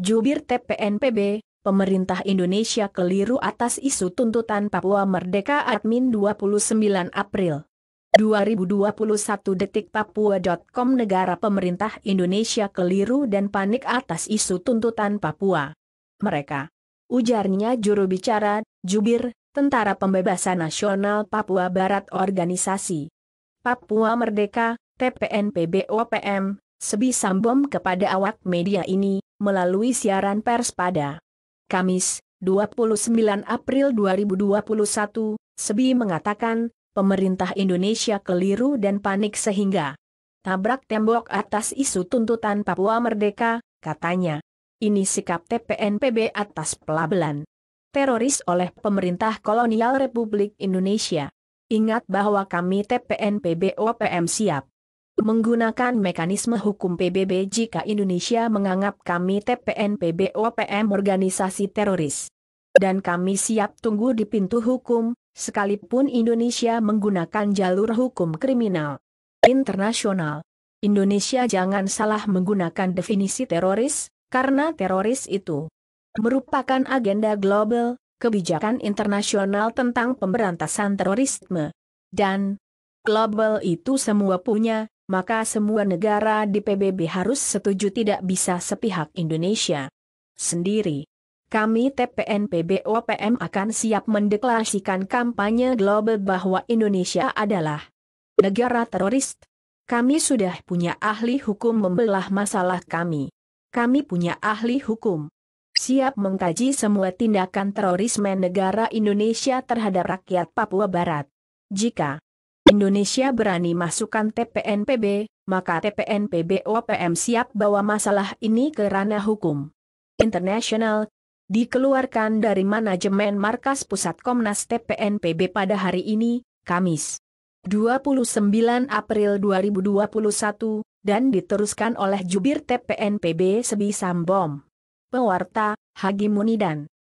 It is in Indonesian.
Jubir TPNPB, Pemerintah Indonesia keliru atas isu tuntutan Papua Merdeka Admin 29 April 2021 Detik Papua.com Negara pemerintah Indonesia keliru dan panik atas isu tuntutan Papua. Mereka. Ujarnya juru bicara, jubir, Tentara Pembebasan Nasional Papua Barat Organisasi. Papua Merdeka, TPNPB OPM, sebisa bom kepada awak media ini, melalui siaran pers pada Kamis, 29 April 2021, Sebi mengatakan, pemerintah Indonesia keliru dan panik sehingga tabrak tembok atas isu tuntutan Papua Merdeka, katanya. Ini sikap TPNPB atas pelabelan teroris oleh pemerintah kolonial Republik Indonesia. Ingat bahwa kami TPNPB OPM siap menggunakan mekanisme hukum PBB jika Indonesia menganggap kami TPN PBOPM organisasi teroris. Dan kami siap tunggu di pintu hukum, sekalipun Indonesia menggunakan jalur hukum kriminal internasional. Indonesia jangan salah menggunakan definisi teroris, karena teroris itu merupakan agenda global, kebijakan internasional tentang pemberantasan terorisme. Dan global itu semua punya, maka semua negara di PBB harus setuju tidak bisa sepihak Indonesia sendiri. Kami TPN PBOPM akan siap mendeklarasikan kampanye global bahwa Indonesia adalah negara teroris. Kami sudah punya ahli hukum membelah masalah kami. Kami punya ahli hukum siap mengkaji semua tindakan terorisme negara Indonesia terhadap rakyat Papua Barat. Jika Indonesia berani masukkan TPNPB, maka TPNPB OPM siap bawa masalah ini ke ranah hukum internasional, dikeluarkan dari manajemen markas pusat Komnas TPNPB pada hari ini, Kamis. 29 April 2021, dan diteruskan oleh jubir TPNPB Sebi Sambom. Pewarta, Hagi Munidan.